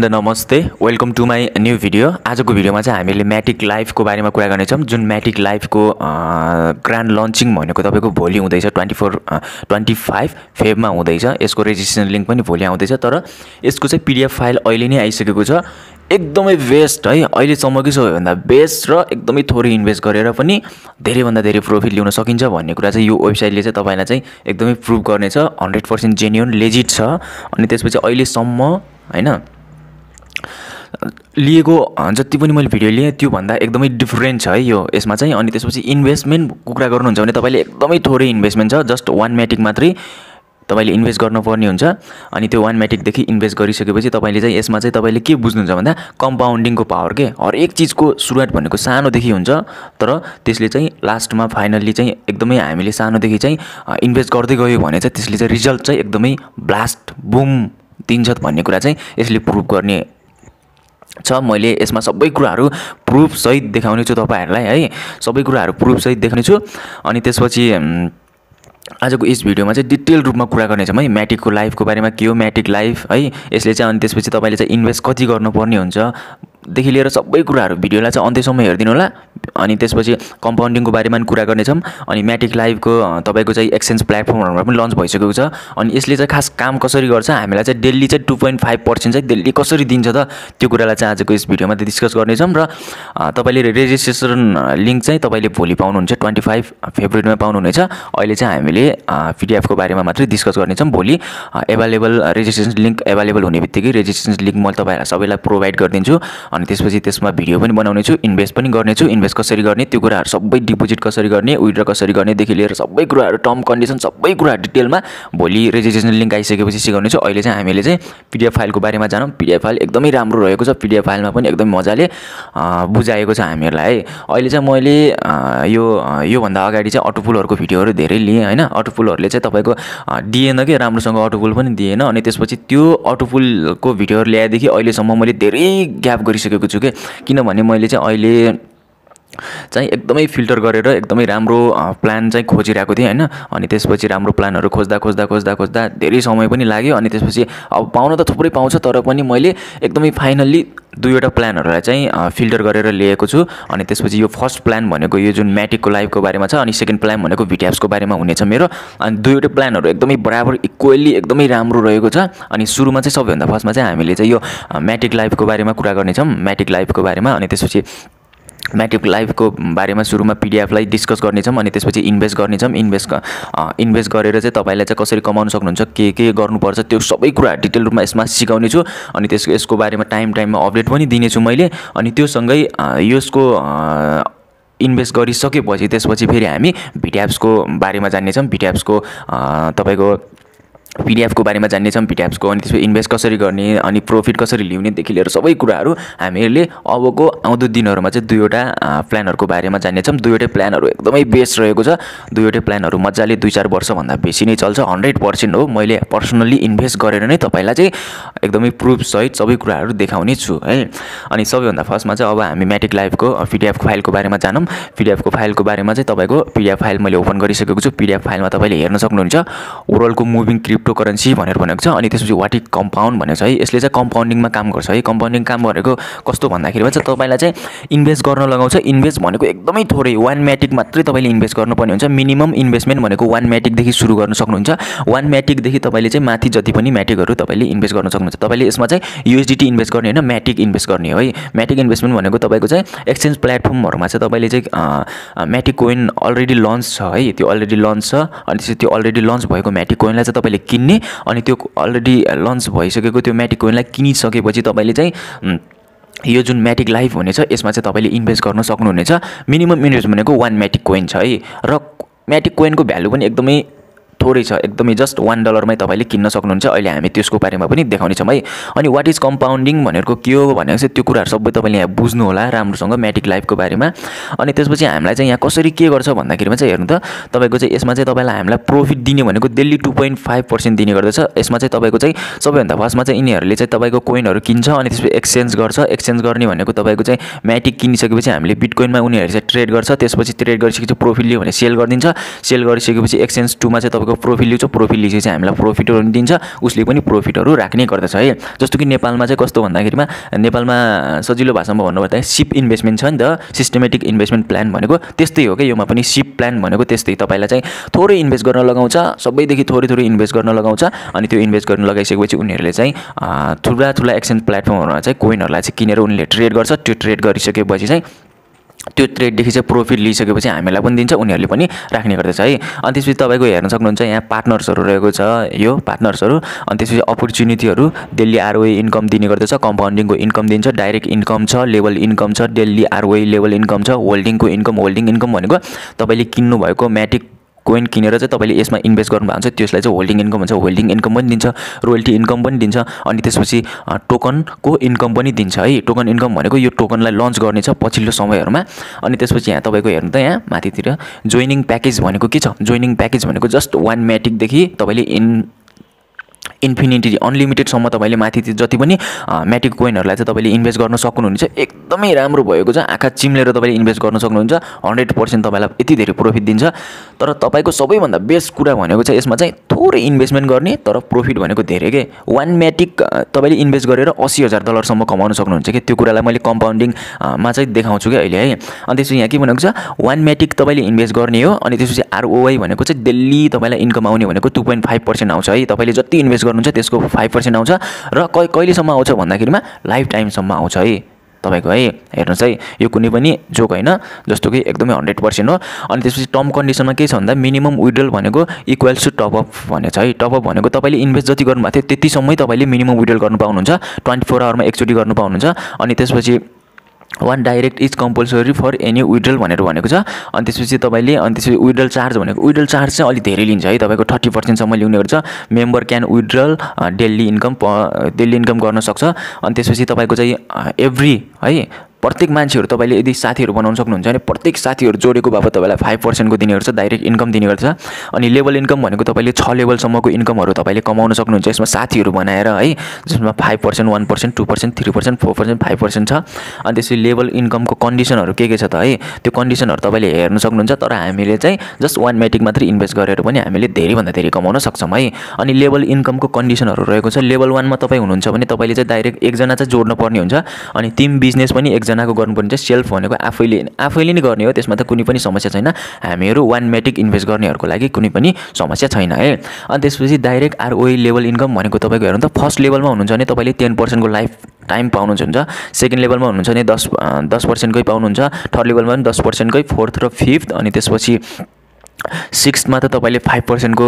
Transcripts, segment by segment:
नमस्ते welcome to my new video आजको भिडियोमा चाहिँ हामीले म्याटिक लाइफको बारेमा कुरा गर्नेछौँ जुन म्याटिक लाइफको ग्रान्ड लन्चिङ भनेको तपाईँको भोलि हुँदैछ ट्वेन्टी फोर ट्वेन्टी फाइभ फेबमा हुँदैछ यसको रेजिस्ट्रेसन लिङ्क पनि भोलि आउँदैछ तर यसको चाहिँ पिडिएफ फाइल अहिले नै आइसकेको छ एकदमै बेस्ट है अहिलेसम्मकै सबैभन्दा बेस्ट र एकदमै थोरै इन्भेस्ट गरेर पनि धेरैभन्दा धेरै प्रफिट ल्याउन सकिन्छ भन्ने कुरा चाहिँ यो वेबसाइटले चाहिँ तपाईँलाई चाहिँ एकदमै प्रुभ गर्नेछ हन्ड्रेड पर्सेन्ट जेन्युन लेजिट छ अनि त्यसपछि अहिलेसम्म होइन लिएको जति पनि मैले भिडियो लिएँ त्योभन्दा एकदमै डिफ्रेन्ट छ है यो यसमा चाहिँ अनि त्यसपछि इन्भेस्टमेन्ट कुरा गर्नुहुन्छ भने तपाईँले एकदमै थोरै इन्भेस्टमेन्ट छ जस्ट वान म्याटिक मात्रै तपाईँले इन्भेस्ट गर्नुपर्ने हुन्छ अनि त्यो वान म्याटिकदेखि इन्भेस्ट गरिसकेपछि तपाईँले चाहिँ यसमा चाहिँ तपाईँले के बुझ्नुहुन्छ भन्दा कम्पाउन्डिङको पावर के हरेक चिजको सुरुवात भनेको सानोदेखि हुन्छ तर त्यसले चाहिँ लास्टमा फाइनल्ली चाहिँ एकदमै हामीले सानोदेखि चाहिँ इन्भेस्ट गर्दै गयो भने चाहिँ त्यसले चाहिँ रिजल्ट चाहिँ एकदमै ब्लास्ट बुम दिन्छ भन्ने कुरा चाहिँ यसले प्रुभ गर्ने छ मैले यसमा सबै कुराहरू प्रुफसहित देखाउने छु तपाईँहरूलाई है सबै कुराहरू प्रुफसहित देखाउने छु अनि त्यसपछि आजको यस भिडियोमा चाहिँ डिटेल रूपमा कुरा गर्नेछौँ है म्याटिकको लाइफको बारेमा के हो म्याटिक लाइफ है यसले चाहिँ अनि त्यसपछि तपाईँले चाहिँ इन्भेस्ट कति गर्नुपर्ने हुन्छ देखि लिएर सबै कुराहरू भिडियोलाई चाहिँ अन्त्यसम्म हेरिदिनु होला अनि त्यसपछि कम्पाउन्डिङको बारेमा पनि कुरा गर्नेछौँ अनि म्याटिक लाइभको तपाईँको चाहिँ एक्सचेन्ज प्लेटफर्महरूमा पनि लन्च भइसकेको छ अनि यसले चाहिँ खास काम कसरी गर्छ हामीलाई चाहिँ डेली चाहिँ टु पोइन्ट फाइभ पर्सेन्ट चाहिँ डेली कसरी दिन्छ त त्यो कुरालाई चाहिँ आजको यस भिडियोमा डिस्कस गर्नेछौँ र तपाईँले रेजिस्ट्रेसन लिङ्क चाहिँ तपाईँले भोलि पाउनुहुन्छ ट्वेन्टी फाइभ फेब्रुअरीमा पाउनुहुनेछ अहिले चाहिँ हामीले पिडिएफको बारेमा मात्रै डिस्कस गर्नेछौँ भोलि एभाइलेबल रेजिस्ट्रेसन लिङ्क एभाइलेबल हुने बित्तिकै रेजिस्ट्रेसन लिङ्क म तपाईँहरूलाई सबैलाई प्रोभाइड गरिदिन्छु अनि त्यसपछि त्यसमा भिडियो पनि बनाउने छु इन्भेस्ट पनि गर्नेछु इन्भेस्ट कसरी गर्ने त्यो कुराहरू सबै डिपोजिट कसरी गर्ने विड्र कसरी गर्नेदेखि लिएर सबै कुराहरू टर्म कन्डिसन सबै कुराहरू डिटेलमा भोलि रेजिस्ट्रेसन लिङ्क आइसकेपछि छु अहिले चाहिँ हामीले चाहिँ पिडिएफ फाइलको बारेमा जानौँ पिडिएफ फाइल एकदमै राम्रो रहेको छ पिडिएफ फाइलमा पनि एकदम मजाले बुझाएको छ हामीहरूलाई है अहिले चाहिँ मैले यो योभन्दा अगाडि चाहिँ अटोपुलहरूको भिडियोहरू धेरै लिएँ होइन अटोपुलहरूले चाहिँ तपाईँको दिएन कि राम्रोसँग अटोपुल पनि दिएन अनि त्यसपछि त्यो अटोपुलको भिडियोहरू ल्याएदेखि अहिलेसम्म मैले धेरै ग्याप गरिसकेँ गरिसकेको छु कि किनभने मैले चाहिँ अहिले चाहिँ एकदमै फिल्टर गरेर एकदमै राम्रो प्लान चाहिँ खोजिरहेको थिएँ होइन अनि त्यसपछि राम्रो प्लानहरू खोज्दा खोज्दा खोज्दा खोज्दा धेरै समय पनि लाग्यो अनि त्यसपछि अब पाउन त थुप्रै पाउँछ तर पनि मैले एकदमै फाइनल्ली दुईवटा प्लानहरूलाई चाहिँ फिल्टर गरेर लिएको छु अनि त्यसपछि यो फर्स्ट प्लान भनेको यो जुन म्याटिकको लाइफको बारेमा छ अनि सेकेन्ड प्लान भनेको भिटिएप्सको बारेमा हुनेछ मेरो अनि दुईवटा प्लानहरू एकदमै बराबर इक्वेली एकदमै राम्रो रहेको छ अनि सुरुमा चाहिँ सबैभन्दा फर्स्टमा चाहिँ हामीले चाहिँ यो म्याटिक लाइफको बारेमा कुरा गर्नेछौँ म्याटिक लाइफको बारेमा अनि त्यसपछि म्याट्रिक लाइफको बारेमा सुरुमा पिडिएफलाई डिस्कस गर्नेछौँ अनि त्यसपछि इन्भेस्ट गर्नेछौँ इन्भेस्ट इन्भेस्ट गरेर चाहिँ तपाईँलाई चाहिँ कसरी कमाउन सक्नुहुन्छ के के गर्नुपर्छ त्यो सबै कुरा डिटेल रूपमा यसमा सिकाउनेछु अनि त्यस यसको बारेमा टाइम टाइममा अपडेट पनि दिनेछु मैले अनि त्योसँगै यसको इन्भेस्ट गरिसकेपछि त्यसपछि फेरि हामी भिटिएप्सको बारेमा जान्नेछौँ भिटिएप्सको तपाईँको पिडिएफको बारेमा जान्नेछौँ पिडिएफको अनि त्यसपछि इन्भेस्ट कसरी गर्ने अनि प्रफिट कसरी लिउनेदेखि लिएर सबै कुराहरू हामीहरूले अबको आउँदो दिनहरूमा चाहिँ दुईवटा प्लानहरूको बारेमा जान्नेछौँ दुईवटै प्लानहरू एकदमै बेस्ट रहेको छ दुईवटै प्लानहरू मजाले दुई चार वर्षभन्दा बेसी नै चल्छ हन्ड्रेड पर्सेन्ट हो मैले पर्सनल्ली इन्भेस्ट गरेर नै तपाईँलाई चाहिँ एकदमै प्रुफसहित सबै कुराहरू देखाउने छु है अनि सबैभन्दा फर्स्टमा चाहिँ अब हामी म्याटिक लाइफको पिडिएफ फाइलको बारेमा जानौँ पिडिएफको फाइलको बारेमा चाहिँ तपाईँको पिडिएफ फाइल मैले ओपन गरिसकेको छु पिडिएफ फाइलमा तपाईँले हेर्न सक्नुहुन्छ ओरलको मुभिङ क्रिप क्रिप्टो करेन्सी भनेर भनेको छ अनि त्यसपछि वाट इज कम्पाउन्ड भनेको छ है यसले चाहिँ कम्पाउन्डिङमा काम गर्छ है कम्पाउन्डिङ काम गरेको कस्तो भन्दाखेरि चाहिँ तपाईँलाई चाहिँ इन्भेस्ट गर्न लगाउँछ इन्भेस्ट भनेको एकदमै थोरै वान म्याटिक मात्रै तपाईँले इन्भेस्ट गर्नुपर्ने हुन्छ मिनिमम इन्भेस्टमेन्ट भनेको वान म्याटिकदेखि सुरु गर्न सक्नुहुन्छ वान म्याटिकदेखि तपाईँले चाहिँ माथि जति पनि म्याटिकहरू तपाईँले इन्भेस्ट गर्न सक्नुहुन्छ तपाईँले यसमा चाहिँ युएसडिटी इन्भेस्ट गर्ने होइन म्याटिक इन्भेस्ट गर्ने है म्याटिक इन्भेस्टमेन्ट भनेको तपाईँको चाहिँ एक्सचेन्ज प्लेटफर्महरूमा चाहिँ तपाईँले चाहिँ म्याटिक कोइन अलरेडी लन्च छ है त्यो अलरेडी लन्च छ अनि त्यो अलरेडी लन्च भएको म्याटिक कोइनलाई चाहिँ तपाईँले किन्ने अनि त्यो अलरेडी लन्च भइसकेको त्यो म्याटिक कोइनलाई किनिसकेपछि तपाईँले चाहिँ यो जुन म्याटिक लाइफ हुनेछ यसमा चाहिँ तपाईँले इन्भेस्ट गर्न सक्नुहुनेछ मिनिमम इन्भेस्ट भनेको वान म्याटिक कोइन छ है र म्याटिक कोइनको भ्यालु पनि एकदमै थोरै छ एकदमै जस्ट वान डलरमै तपाईँले किन्न सक्नुहुन्छ अहिले हामी त्यसको बारेमा पनि देखाउनेछौँ है अनि वाट इज कम्पाउन्डिङ भनेको के हो भनेको चाहिँ त्यो कुराहरू सबै तपाईँले यहाँ बुझ्नु होला राम्रोसँग म्याटिक लाइफको बारेमा अनि त्यसपछि हामीलाई चाहिँ यहाँ कसरी के गर्छ भन्दाखेरिमा चाहिँ हेर्नु त तपाईँको चाहिँ यसमा चाहिँ तपाईँलाई हामीलाई प्रफिट दिने भनेको daily two point five percent दिने गर्दछ यसमा चाहिँ तपाईँको चाहिँ सबैभन्दा फर्स्टमा चाहिँ यिनीहरूले चाहिँ तपाईँको कोइनहरू किन्छ अनि त्यसपछि एक्सचेन्ज गर्छ एक्सचेन्ज गर्ने भनेको तपाईँको चाहिँ म्याटिक किनिसकेपछि हामीले बिटकोइनमा उनीहरूले चाहिँ ट्रेड गर्छ त्यसपछि ट्रेड गरिसकेपछि प्रफिट लियो भने सेल गरिदिन्छ सेल गरिसकेपछि एक्सचेन्ज टूमा चाहिँ तपाईँको कसैको प्रोफिट लिन्छ प्रोफिट लिएपछि चाहिँ हामीलाई प्रोफिटहरू दिन्छ उसले पनि प्रोफिटहरू राख्ने गर्दछ है जस्तो कि नेपालमा चाहिँ कस्तो भन्दाखेरिमा नेपालमा सजिलो भाषामा भन्नुभयो सिप इन्भेस्टमेन्ट छ नि त सिस्टमेटिक इन्भेस्टमेन्ट प्लान भनेको त्यस्तै हो कि योमा पनि सिप प्लान भनेको त्यस्तै तपाईँलाई चाहिँ थोरै इन्भेस्ट गर्न लगाउँछ सबैदेखि थोरै थोरै इन्भेस्ट गर्न लगाउँछ अनि त्यो इन्भेस्ट गर्न लगाइसकेपछि उनीहरूले चाहिँ ठुला ठुला एक्सचेन्ज प्लेटफर्महरूमा चाहिँ कोइनहरूलाई चाहिँ किनेर उनीहरूले ट्रेड गर्छ त्यो ट्रेड गरिसकेपछि चाहिँ त्यो ट्रेडदेखि चाहिँ प्रोफिट लिइसकेपछि हामीलाई पनि दिन्छ उनीहरूले पनि राख्ने गर्दछ है अनि त्यसपछि तपाईँको हेर्न सक्नुहुन्छ यहाँ पार्टनर्सहरू रहेको छ यो पार्टनर्सहरू अनि त्यसपछि अपर्च्युनिटीहरू डेली आरओए इन्कम दिने गर्दछ कम्पाउन्डिङको इन्कम दिन्छ डाइरेक्ट इन्कम छ लेभल इन्कम छ डेली आरओए लेभल इन्कम छ होल्डिङको इन्कम होल्डिङ इन्कम भनेको तपाईँले भएको म्याटिक कोइन किनेर चाहिँ तपाईँले यसमा इन्भेस्ट गर्नुभएको हुन्छ त्यसलाई चाहिँ होल्डिङ इन्कम भन्छ होल्डिङ इन्कम पनि दिन्छ रोयल्टी इन्कम पनि दिन्छ अनि त्यसपछि टोकनको इन्कम पनि दिन्छ है टोकन इन्कम भनेको यो टोकनलाई लन्च गर्नेछ पछिल्लो समयहरूमा अनि त्यसपछि यहाँ तपाईँको हेर्नु त यहाँ माथितिर जोइनिङ प्याकेज भनेको के छ जोइनिङ प्याकेज भनेको जस्ट वान म्याटिकदेखि तपाईँले इन इन्फिनिटी अनलिमिटेडसम्म तपाईँले माथि जति पनि म्याटिक कोइनहरूलाई चाहिँ तपाईँले इन्भेस्ट गर्न सक्नुहुन्छ एकदमै राम्रो भएको छ आँखा चिम्लेर तपाईँले इन्भेस्ट गर्न सक्नुहुन्छ हन्ड्रेड पर्सेन्ट तपाईँलाई यति धेरै प्रफिट दिन्छ तर तपाईँको सबैभन्दा बेस्ट कुरा भनेको चाहिँ यसमा चाहिँ थोरै इन्भेस्टमेन्ट गर्ने तर प्रफिट भनेको धेरै के वान म्याटिक तपाईँले इन्भेस्ट गरेर अस्सी हजार डलरसम्म कमाउन सक्नुहुन्छ कि त्यो कुरालाई मैले कम्पाउन्डिङमा चाहिँ देखाउँछु कि अहिले है अनि त्यसपछि यहाँ के भनेको छ वान म्याटिक तपाईँले इन्भेस्ट गर्ने हो अनि त्यसपछि आरओआई भनेको चाहिँ डेली तपाईँलाई इन्कम आउने भनेको टू पोइन्ट फाइभ पर्सेन्ट आउँछ है तपाईँले जति इन्भेस्ट गर्नुहुन्छ त्यसको फाइभ पर्सेन्ट आउँछ र कहि कहिलेसम्म आउँछ भन्दाखेरिमा लाइफ टाइमसम्म आउँछ है तपाईँको है हेर्नुहोस् है यो कुनै पनि जोक होइन जस्तो कि एकदमै हन्ड्रेड पर्सेन्ट हो अनि त्यसपछि टर्म कन्डिसनमा के छ भन्दा मिनिमम विड्रल भनेको इक्वल्स टु टपअप भनेको छ है टपअप भनेको तपाईँले इन्भेस्ट जति गर्नुभएको थियो त्यतिसम्मै तपाईँले मिनिमम विड्रल गर्नु पाउनुहुन्छ ट्वेन्टी फोर आवरमा एकचोटि गर्नु पाउनुहुन्छ अनि त्यसपछि one direct is compulsory for any withdrawal भनेर भनेको छ अनि त्यसपछि तपाईँले अनि त्यसपछि विड्रल चार्ज भनेको विड्रल चार्ज चाहिँ अलिक धेरै लिन्छ है तपाईँको थर्टी पर्सेन्टसम्म लिउने गर्छ member can withdrawal daily income daily income गर्न सक्छ अनि त्यसपछि तपाईँको चाहिँ एभ्री uh, है प्रत्येक मान्छेहरू तपाईँले यदि साथीहरू बनाउन सक्नुहुन्छ भने प्रत्येक साथीहरू जोडेको बापत तपाईँलाई फाइभ पर्सेन्टको दिने गर्छ डाइरेक्ट इन्कम दिने गर्छ अनि लेभल इन्कम भनेको तपाईँले छ लेभलसम्मको इन्कमहरू तपाईँले कमाउन सक्नुहुन्छ यसमा साथीहरू बनाएर है जसमा five percent one percent two percent three percent four percent five percent छ अनि त्यसरी लेभल इन्कमको कन्डिसनहरू के के छ त है त्यो कन्डिसनहरू तपाईँले हेर्न सक्नुहुन्छ तर हामीले चाहिँ जस्ट वान मेटिक मात्रै इन्भेस्ट गरेर पनि हामीले धेरैभन्दा धेरै कमाउन सक्छौँ है अनि लेभल इन्कमको कन्डिसनहरू रहेको छ लेभल वानमा तपाईँ हुनुहुन्छ भने तपाईँले चाहिँ डाइरेक्ट एकजना चाहिँ जोड्नु जोड्नुपर्ने हुन्छ अनि टिम बिजनेस पनि एकजना एकजनाको गर्नुपर्ने चाहिँ सेल्फ भनेको आफैले आफैले नै गर्ने हो त्यसमा त कुनै पनि समस्या छैन हामीहरू वान मेटिक इन्भेस्ट गर्नेहरूको लागि कुनै पनि समस्या छैन है अनि त्यसपछि डाइरेक्ट आरओई लेभल इन्कम भनेको तपाईँको हेर्नु त फर्स्ट लेभलमा हुनुहुन्छ भने तपाईँले टेन पर्सेन्टको लाइफ टाइम पाउनुहुन्छ सेकेन्ड लेभलमा हुनुहुन्छ भने दस दस पर्सेन्टकै पाउनुहुन्छ थर्ड लेभलमा पनि दस पर्सेन्टकै फोर्थ र फिफ्थ अनि त्यसपछि सिक्स्थमा त तपाईँले फाइभ पर्सेन्टको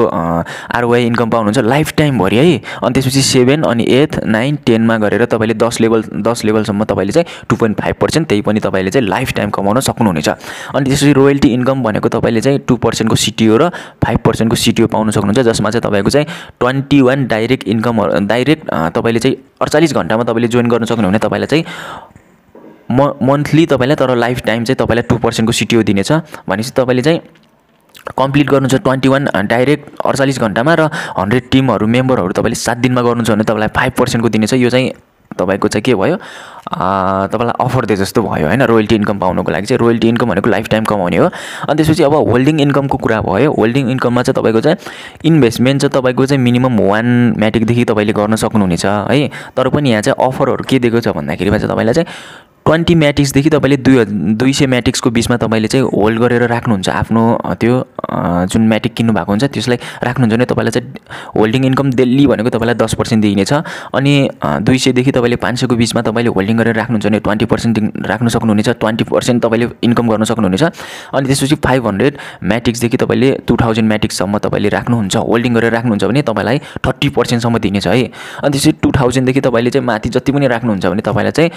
आरवाई इन्कम पाउनुहुन्छ लाइफ टाइमभरि है अनि त्यसपछि सेभेन अनि एट नाइन टेनमा गरेर तपाईँले दस लेभल दस लेभलसम्म तपाईँले चाहिँ टु पोइन्ट फाइभ पर्सेन्ट त्यही पनि तपाईँले चाहिँ लाइफ टाइम कमाउन सक्नुहुनेछ अनि त्यसपछि रोयल्टी इन्कम भनेको तपाईँले चाहिँ टु पर्सेन्टको सिटिओ र फाइभ पर्सेन्टको सिटिओ पाउन सक्नुहुन्छ जसमा चाहिँ तपाईँको चाहिँ twenty one direct income direct तपाईँले चाहिँ अडचालिस घन्टामा तपाईँले जोइन गर्न सक्नुहुने तपाईँलाई चाहिँ म मन्थली तपाईँलाई तर लाइफ टाइम चाहिँ तपाईँलाई टु पर्सेन्टको सिटिओ दिनेछ भनेपछि तपाईँले चाहिँ कम्प्लिट गर्नु छ ट्वेन्टी वान डाइरेक्ट अडचालिस घन्टामा र हन्ड्रेड टिमहरू मेम्बरहरू तपाईँले सात दिनमा गर्नुहुन्छ भने तपाईँलाई फाइभ पर्सेन्टको दिनेछ यो चाहिँ तपाईँको चाहिँ के भयो तपाईँलाई अफर दिए जस्तो भयो होइन रोयल्टी इन्कम पाउनुको लागि चाहिँ रोयल्टी इन्कम भनेको लाइफ टाइम कमाउने हो अनि त्यसपछि अब होल्डिङ इन्कमको कुरा भयो होल्डिङ इन्कममा चाहिँ तपाईँको चाहिँ इन्भेस्टमेन्ट चाहिँ तपाईँको चाहिँ मिनिमम वान म्याटिकदेखि तपाईँले गर्न सक्नुहुनेछ है तर पनि यहाँ चाहिँ अफरहरू के दिएको छ भन्दाखेरिमा चाहिँ तपाईँलाई चाहिँ ट्वेन्टी म्याटिक्सदेखि तपाईँले दुई दुई सय म्याटिक्सको बिचमा तपाईँले चाहिँ होल्ड गरेर राख्नुहुन्छ आफ्नो त्यो जुन म्याट्रिक किन्नु भएको हुन्छ त्यसलाई राख्नुहुन्छ भने तपाईँलाई चाहिँ होल्डिङ इन्कम डेली भनेको तपाईँलाई दस पर्सेन्ट दिइनेछ अनि दुई सयदेखि तपाईँले पाँच सयको बिचमा तपाईँले होल्डिङ गरेर राख्नुहुन्छ भने ट्वेन्टी पर्सेन्ट राख्नु सक्नुहुनेछ ट्वेन्टी पर्सेन्ट तपाईँले इन्कम गर्न सक्नुहुनेछ अनि त्यसपछि फाइभ हन्ड्रेड म्याटिक्सदेखि तपाईँले टु थाउजन्ड म्याटिक्ससम्म तपाईँले राख्नुहुन्छ होल्डिङ गरेर राख्नुहुन्छ भने तपाईँलाई थर्टी पर्सेन्टसम्म दिनेछ है अनि त्यसपछि टु थाउजन्डदेखि तपाईँले चाहिँ माथि जति पनि राख्नुहुन्छ भने तपाईँलाई चाहिँ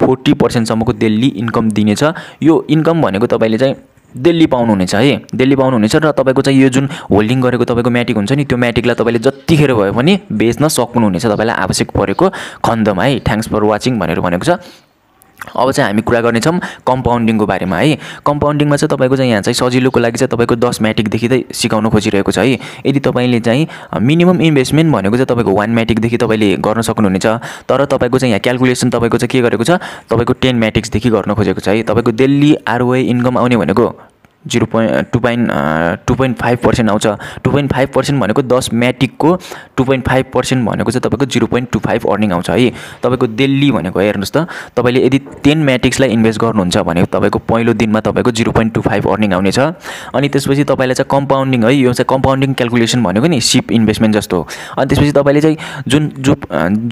फोर्टी पर्सेन्टसम्मको डेली इन्कम दिनेछ यो इन्कम भनेको तपाईँले चाहिँ दिल्ली पाउनुहुनेछ है दिल्ली पाउनुहुनेछ र तपाईँको चाहिँ यो जुन होल्डिङ गरेको तपाईँको म्याटिक हुन्छ नि त्यो म्याटिकलाई तपाईँले जतिखेर भयो पनि बेच्न सक्नुहुनेछ तपाईँलाई आवश्यक परेको खण्डमा है थ्याङ्क्स फर वाचिङ भनेर भनेको छ अब चाहिँ हामी कुरा गर्नेछौँ कम्पाउन्डिङको बारेमा है कम्पाउन्डिङमा चाहिँ तपाईँको चाहिँ यहाँ चाहिँ सजिलोको लागि चाहिँ तपाईँको दस म्याटिकदेखि चाहिँ सिकाउनु खोजिरहेको छ है यदि तपाईँले चाहिँ मिनिमम इन्भेस्टमेन्ट भनेको चाहिँ तपाईँको वान म्याटिकदेखि तपाईँले गर्न सक्नुहुनेछ तर तपाईँको चाहिँ यहाँ क्यालकुलेसन तपाईँको चाहिँ के गरेको छ तपाईँको टेन म्याटिक्सदेखि गर्न खोजेको छ है तपाईँको डेली आरओए इन्कम आउने भनेको zero point two point two point five percent आउँछ टु पोइन्ट फाइभ पर्सेन्ट भनेको दस म्याट्रिकको टु पोइन्ट फाइभ पर्सेन्ट भनेको चाहिँ तपाईँको zero point two five earning आउँछ है तपाईँको दिल्ली भनेको हेर्नुहोस् त तपाईँले यदि टेन म्याट्रिक्सलाई इन्भेस्ट गर्नुहुन्छ भने तपाईँको पहिलो दिनमा तपाईँको zero point two five earning आउनेछ अनि त्यसपछि तपाईँलाई चाहिँ कम्पाउन्डिङ है यो चाहिँ कम्पाउन्डिङ क्यालकुलेसन भनेको नि सिप इन्भेस्टमेन्ट जस्तो अनि त्यसपछि तपाईँले चाहिँ जुन जु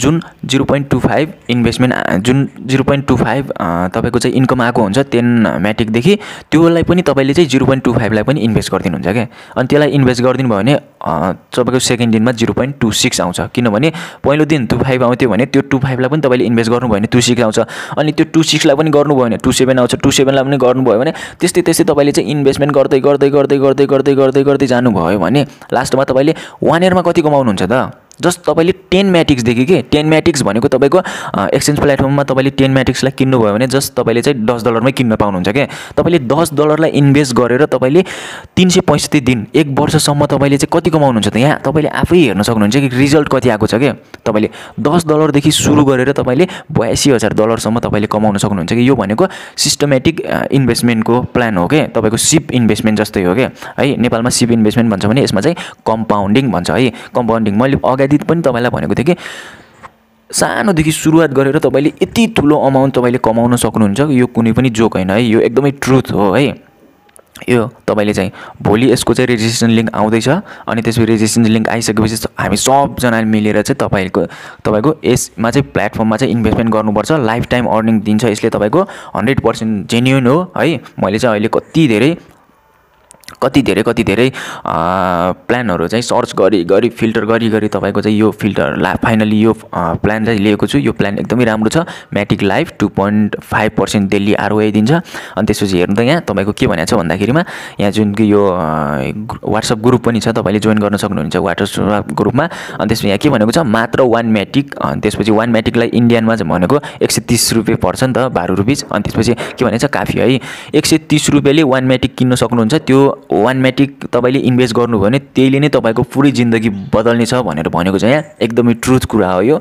जुन zero point two five investment जुन जिरो पोइन्ट टू फाइभ तपाईँको चाहिँ इन्कम आएको हुन्छ टेन म्याट्रिकदेखि त्योलाई पनि तपाईँले चाहिँ त्यस्तै जिरो पोइन्ट टू फाइभलाई पनि इन्भेस्ट गरिदिनुहुन्छ क्या अनि त्यसलाई इन्भेस्ट गरिदिनु भयो भने तपाईँको सेकेन्ड दिनमा जिरो पोइन्ट टू सिक्स आउँछ किनभने पहिलो दिन टू फाइभ आउँथ्यो भने त्यो टू फाइभलाई पनि तपाईँले इन्भेस्ट गर्नुभयो भने टू सिक्स आउँछ अनि त्यो टू सिक्सलाई पनि गर्नुभयो भने टू सेभेन आउँछ टू सेभेनलाई पनि गर्नुभयो भने त्यस्तै त्यस्तै तपाईँले चाहिँ इन्भेस्टमेन्ट गर्दै गर्दै गर्दै गर्दै गर्दै गर्दै गर्दै जानुभयो भने लास्टमा तपाईँले वान इयरमा कति कमाउनुहुन्छ त जस्ट तपाईँले टेन म्याटिक्स देखेँ कि टेन म्याटिक्स भनेको तपाईँको एक्सचेन्ज प्लेटफर्ममा तपाईँले टेन म्याटिक्सलाई किन्नुभयो भने जस्ट तपाईँले चाहिँ दस डलरमै किन्न पाउनुहुन्छ क्या तपाईँले दस डलरलाई इन्भेस्ट गरेर तपाईँले तिन सय पैँसठी दिन एक वर्षसम्म तपाईँले चाहिँ कति कमाउनुहुन्छ त यहाँ तपाईँले आफै हेर्न सक्नुहुन्छ कि रिजल्ट कति आएको छ क्या तपाईँले दस डलरदेखि सुरु गरेर तपाईँले बयासी हजार डलरसम्म तपाईँले कमाउन सक्नुहुन्छ कि यो भनेको सिस्टमेटिक इन्भेस्टमेन्टको प्लान हो क्या तपाईँको सिप इन्भेस्टमेन्ट जस्तै हो क्या है नेपालमा सिप इन्भेस्टमेन्ट भन्छ भने यसमा चाहिँ कम्पाउन्डिङ भन्छ है कम्पाउन्डिङ मैले अगाडि आदित पनि तपाईँलाई भनेको थिएँ कि सानोदेखि सुरुवात गरेर तपाईँले यति ठुलो अमाउन्ट तपाईँले कमाउन सक्नुहुन्छ यो कुनै पनि जोक होइन है यो एकदमै ट्रुथ हो है यो तपाईँले चाहिँ भोलि यसको चाहिँ रेजिस्ट्रेसन लिङ्क आउँदैछ अनि त्यसपछि रेजिस्ट्रेसन लिङ्क आइसकेपछि हामी सबजना मिलेर चाहिँ तपाईँको तपाईँको यसमा चाहिँ प्लेटफर्ममा चाहिँ इन्भेस्टमेन्ट गर्नुपर्छ लाइफ टाइम अर्निङ दिन्छ यसले तपाईँको हन्ड्रेड पर्सेन्ट जेन्युन हो है मैले चाहिँ अहिले कति धेरै कति धेरै कति धेरै प्लानहरू चाहिँ सर्च गरी गरी फिल्टर गरी गरी तपाईँको चाहिँ यो फिल्टर फाइनली यो प्लान चाहिँ लिएको छु यो प्लान एकदमै राम्रो छ Matic life two point five percent daily ROI दिन्छ अनि त्यसपछि हेर्नु त यहाँ तपाईँको के भनेको छ भन्दाखेरिमा यहाँ जुन कि यो वाट्सएप ग्रुप पनि छ तपाईँले जोइन गर्न सक्नुहुन्छ वाट्सएप ग्रुपमा अनि त्यसपछि यहाँ के भनेको छ मात्र वान म्याटिक अनि त्यसपछि वान म्याटिकलाई इन्डियनमा चाहिँ भनेको एक सय तिस रुपियाँ पर्छ नि त बाह्र रुपिज अनि त्यसपछि के भनेको छ काफी है एक सय तिस रुपियाँले वान म्याटिक किन्न सक्नुहुन्छ त्यो वान मेटिक तपाईँले इन्भेस्ट गर्नुभयो भने त्यहीले नै तपाईँको पुरै जिन्दगी बदल्ने छ भनेर भनेको छ यहाँ एकदमै ट्रुथ कुरा हो यो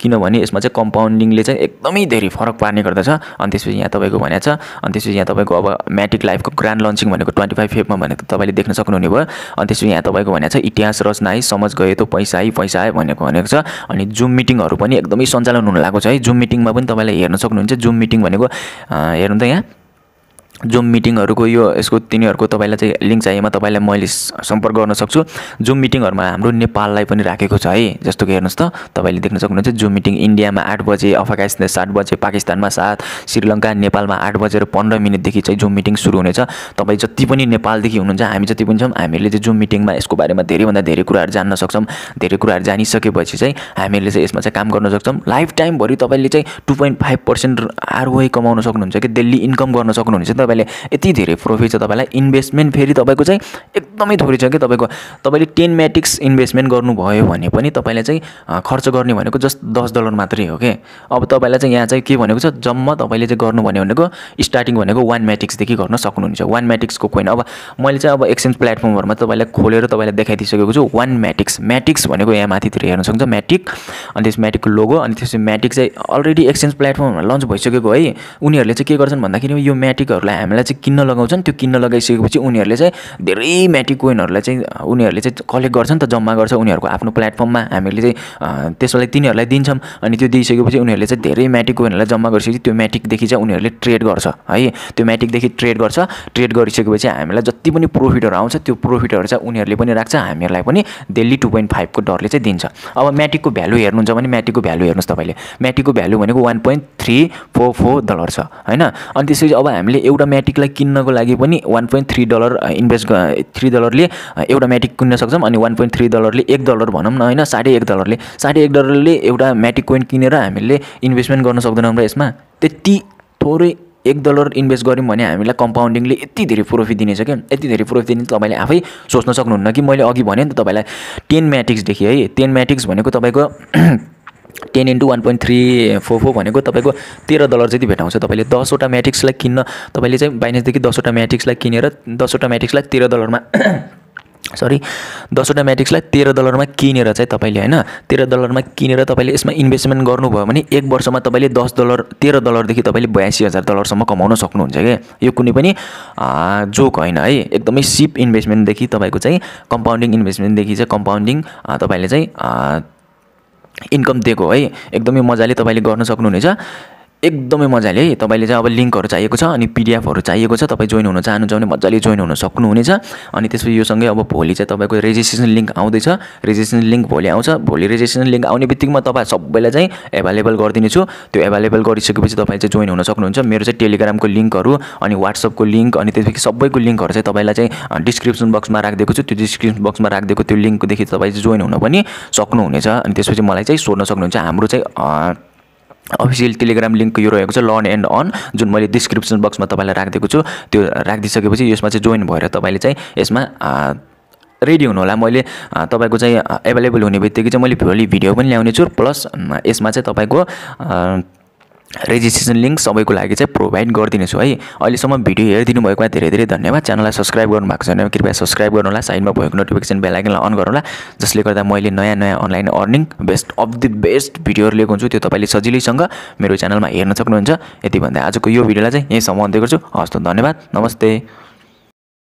किनभने यसमा चाहिँ कम्पाउन्डिङले चाहिँ एकदमै धेरै फरक पार्ने गर्दछ अनि त्यसपछि यहाँ तपाईँको भनेको छ अनि त्यसपछि यहाँ तपाईँको अब म्याटिक लाइफको ग्रान्ड लन्चिङ भनेको ट्वेन्टी फाइभ फेभमा भनेको तपाईँले देख्न सक्नुहुने भयो अनि त्यसपछि यहाँ तपाईँको भनेको छ इतिहास रचना है समझ गयो त पैसा है पैसा आयो भनेको भनेको छ अनि जुम मिटिङहरू पनि एकदमै सञ्चालन हुन लागेको छ है जुम मिटिङमा पनि तपाईँले हेर्न सक्नुहुन्छ जुम मिटिङ भनेको हेर्नु त यहाँ जुम मिटिङहरूको यो यसको तिनीहरूको तपाईँलाई चाहिँ लिङ्क चाहिएमा तपाईँलाई मैले सम्पर्क गर्न सक्छु जुम मिटिङहरूमा हाम्रो नेपाललाई पनि राखेको छ है जस्तो कि हेर्नुहोस् त तपाईँले देख्न सक्नुहुन्छ जुम मिटिङ इन्डियामा आठ बजे अफगानिस्तान सात बजे पाकिस्तानमा सात श्रीलङ्का नेपालमा आठ बजेर पन्ध्र मिनटदेखि चाहिँ जुम मिटिङ सुरु हुनेछ तपाईँ जति पनि नेपालदेखि हुनुहुन्छ हामी जति पनि छौँ हामीले चाहिँ जुम मिटिङमा यसको बारेमा धेरैभन्दा धेरै कुराहरू जान्न सक्छौँ धेरै कुराहरू जानिसकेपछि चाहिँ हामीले चाहिँ यसमा चाहिँ काम गर्न सक्छौँ लाइफ टाइमभरि तपाईँले चाहिँ two point five percent ROI कमाउन सक्नुहुन्छ कि डेली इन्कम गर्न सक्नुहुन्छ तपाईँले यति धेरै प्रफिट छ तपाईँलाई इन्भेस्टमेन्ट फेरि तपाईँको चाहिँ एकदमै थोरै छ कि तपाईँको तपाईँले टेन म्याटिक्स इन्भेस्टमेन्ट गर्नुभयो भने पनि तपाईँले चाहिँ खर्च गर्ने भनेको जस्ट दस डलर मात्रै हो कि अब तपाईँलाई चाहिँ यहाँ चाहिँ के भनेको छ जम्मा तपाईँले चाहिँ गर्नुभयो भनेको स्टार्टिङ भनेको वान म्याटिक्सदेखि गर्न सक्नुहुन्छ वान म्याटिक्सको कोइन अब मैले चाहिँ अब एक्सचेन्ज प्लेटफर्महरूमा तपाईँलाई खोलेर तपाईँलाई देखाइदिइसकेको छु वान म्याटिक्स म्याटिक्स भनेको यहाँ माथितिर हेर्न सक्छ म्याटिक अनि त्यस म्याटिकको लोगो अनि त्यसपछि म्याटिक चाहिँ अलरेडी एक्सचेन्ज प्लेटफर्ममा लन्च भइसकेको है उनीहरूले चाहिँ के गर्छन् भन्दाखेरि यो म्याटिकहरूलाई हामीलाई चाहिँ किन्न लगाउँछन् त्यो किन्न लगाइसकेपछि उनीहरूले चाहिँ धेरै म्याटिक कोइनहरूलाई चाहिँ उनीहरूले चाहिँ कलेक्ट गर्छन् त जम्मा गर्छ उनीहरूको आफ्नो प्लेटफर्ममा हामीले चाहिँ त्यसलाई तिनीहरूलाई दिन्छौँ अनि त्यो दिइसकेपछि उनीहरूले चाहिँ धेरै म्याटिक कोइनहरूलाई जम्मा गरिसकेपछि त्यो म्याटिकदेखि चाहिँ उनीहरूले ट्रेड गर्छ है त्यो म्याटिकदेखि ट्रेड गर्छ ट्रेड गरिसकेपछि हामीलाई जति पनि प्रोफिटहरू आउँछ त्यो प्रोफिटहरू चाहिँ उनीहरूले पनि राख्छ हामीहरूलाई पनि डेली टु पोइन्ट फाइभको डरले चाहिँ दिन्छ अब म्याटिकको भ्यालु हेर्नुहुन्छ भने म्याटिकको भ्यालु हेर्नुहोस् तपाईँले म्याटिकको भ्यालु भनेको one point three four four dollar छ होइन अनि त्यसपछि अब हामीले एउटा एउटा म्याटिकलाई किन्नको लागि पनि one point three dollar invest three डलरले एउटा म्याटिक किन्न सक्छौँ अनि वान पोइन्ट थ्री डलरले एक डलर भनौँ न होइन साढे एक डलरले साढे एक डलरले एउटा म्याटिक कोइन किनेर हामीले इन्भेस्टमेन्ट गर्न सक्दैनौँ र यसमा त्यति थोरै एक डलर इन्भेस्ट गऱ्यौँ भने हामीलाई कम्पाउन्डिङले यति धेरै प्रोफिट दिनेछ क्या यति धेरै प्रोफिट दिने तपाईँले आफै सोच्न सक्नुहुन्न कि मैले अघि भने नि त तपाईँलाई टेन म्याटिक्सदेखि है टेन म्याटिक्स भनेको तपाईँको ten into one point three four four भनेको तपाईँको तेह्र डलर जति भेटाउँछ तपाईँले दसवटा म्याट्रिक्सलाई किन्न तपाईँले चाहिँ बाइनेसदेखि दसवटा म्याट्रिक्सलाई किनेर दसवटा म्याट्रिक्सलाई तेह्र डलरमा सरी दसवटा म्याट्रिक्सलाई तेह्र डलरमा किनेर चाहिँ तपाईँले होइन तेह्र डलरमा किनेर तपाईँले यसमा इन्भेस्टमेन्ट गर्नुभयो भने एक वर्षमा तपाईँले दस डलर तेह्र डलरदेखि तपाईँले बयासी हजार डलरसम्म कमाउन सक्नुहुन्छ क्या यो कुनै पनि जोक होइन है एकदमै सिप इन्भेस्टमेन्टदेखि तपाईँको चाहिँ कम्पाउन्डिङ इन्भेस्टमेन्टदेखि चाहिँ कम्पाउन्डिङ तपाईँले चाहिँ इन्कम दिएको है एकदमै मजाले तपाईँले गर्न सक्नुहुनेछ एकदमै मजाले है तपाईँले चाहिँ अब लिङ्कहरू चाहिएको छ अनि पिडिएफहरू चाहिएको छ तपाईँ जोइन हुन चाहनुहुन्छ भने मजाले जोइन हुन सक्नुहुनेछ अनि त्यसपछि योसँगै अब भोलि चाहिँ तपाईँको रेजिस्ट्रेसन लिङ्क आउँदैछ रेजिस्ट्रेसन लिङ्क भोलि आउँछ भोलि रेजिस्ट्रेसन लिङ्क आउने बित्तिकै म तपाईँ सबैलाई चाहिँ एभाइलेबल गरिदिनेछु त्यो एभाइलेबल गरिसकेपछि तपाईँ चाहिँ जोइन हुन सक्नुहुन्छ मेरो चाहिँ टेलिग्रामको लिङ्कहरू अनि वाट्सएपको लिङ्क अनि त्यसपछि सबैको लिङ्कहरू चाहिँ तपाईँलाई चाहिँ डिस्क्रिप्सन बक्समा राखिदिएको छु त्यो डिस्क्रिप्सन बक्समा राखिदिएको त्यो लिङ्कदेखि तपाईँ चाहिँ जोइन हुन पनि सक्नुहुनेछ अनि त्यसपछि मलाई चाहिँ सोध्न सक्नुहुन्छ हाम्रो चाहिँ अफिसियल टेलिग्राम लिङ्क यो रहेको छ लर्न एन्ड अन जुन मैले डिस्क्रिप्सन बक्समा तपाईँलाई राखिदिएको छु त्यो राखिदिइसकेपछि यसमा चाहिँ जोइन भएर तपाईँले चाहिँ यसमा रेडी हुनुहोला मैले तपाईँको चाहिँ एभाइलेबल हुने बित्तिकै चाहिँ मैले भोलि भिडियो पनि ल्याउने छु प्लस यसमा चाहिँ तपाईँको रेजिस्ट्रेसन लिङ्क सबैको लागि चाहिँ प्रोभाइड गरिदिनेछु है अहिलेसम्म भिडियो हेरिदिनु भएकोमा धेरै धेरै धन्यवाद च्यानललाई सब्सक्राइब गर्नु भएको छैन कृपया सब्सक्राइब गर्नुहोला साइडमा भएको नोटिफिकेसन आइकनलाई अन गर्नुहोला जसले गर्दा मैले नयाँ नयाँ online earning best of the best भिडियोहरू लिएको हुन्छु त्यो तपाईँले सजिलैसँग मेरो च्यानलमा हेर्न सक्नुहुन्छ यति भन्दा आजको यो भिडियोलाई चाहिँ यहीँसम्म अन्त्य गर्छु हस् त धन्यवाद नमस्ते